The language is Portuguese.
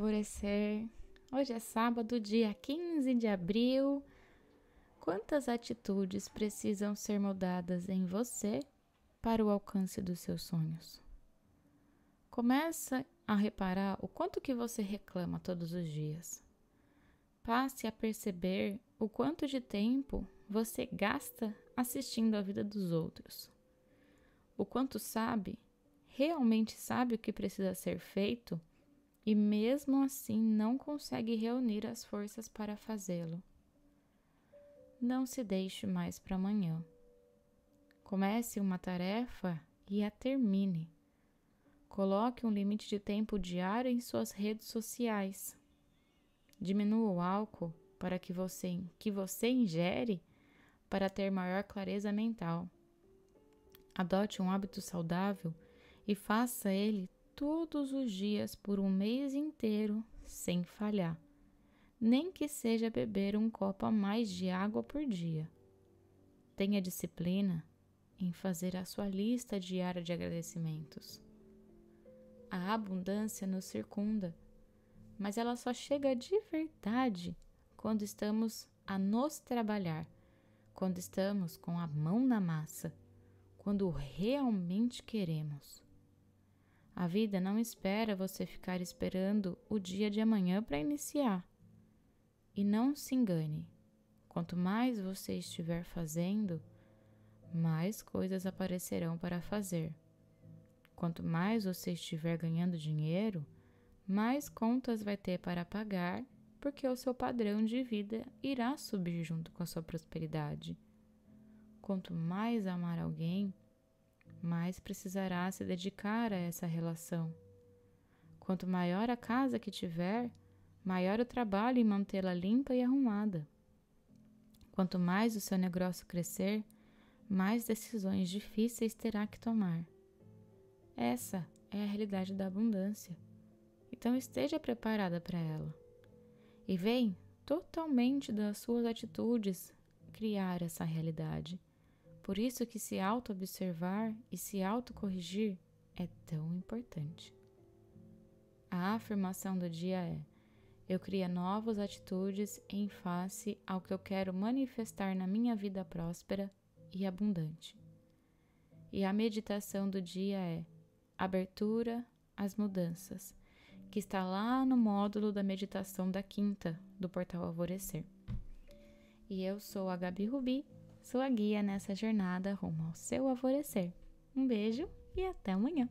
alvorecer. Hoje é sábado, dia 15 de abril. Quantas atitudes precisam ser mudadas em você para o alcance dos seus sonhos? Começa a reparar o quanto que você reclama todos os dias. Passe a perceber o quanto de tempo você gasta assistindo a vida dos outros. O quanto sabe, realmente sabe o que precisa ser feito e mesmo assim não consegue reunir as forças para fazê-lo. Não se deixe mais para amanhã. Comece uma tarefa e a termine. Coloque um limite de tempo diário em suas redes sociais. Diminua o álcool para que você que você ingere para ter maior clareza mental. Adote um hábito saudável e faça ele todos os dias por um mês inteiro, sem falhar, nem que seja beber um copo a mais de água por dia. Tenha disciplina em fazer a sua lista diária de agradecimentos. A abundância nos circunda, mas ela só chega de verdade quando estamos a nos trabalhar, quando estamos com a mão na massa, quando realmente queremos. A vida não espera você ficar esperando o dia de amanhã para iniciar. E não se engane: quanto mais você estiver fazendo, mais coisas aparecerão para fazer. Quanto mais você estiver ganhando dinheiro, mais contas vai ter para pagar, porque o seu padrão de vida irá subir junto com a sua prosperidade. Quanto mais amar alguém, mais precisará se dedicar a essa relação. Quanto maior a casa que tiver, maior o trabalho em mantê-la limpa e arrumada. Quanto mais o seu negócio crescer, mais decisões difíceis terá que tomar. Essa é a realidade da abundância. Então esteja preparada para ela. E vem totalmente das suas atitudes criar essa realidade. Por isso que se auto-observar e se autocorrigir é tão importante. A afirmação do dia é: eu crio novas atitudes em face ao que eu quero manifestar na minha vida próspera e abundante. E a meditação do dia é: abertura às mudanças, que está lá no módulo da meditação da quinta do portal Alvorecer. E eu sou a Gabi Rubi sua guia nessa jornada rumo ao seu alvorecer. Um beijo e até amanhã!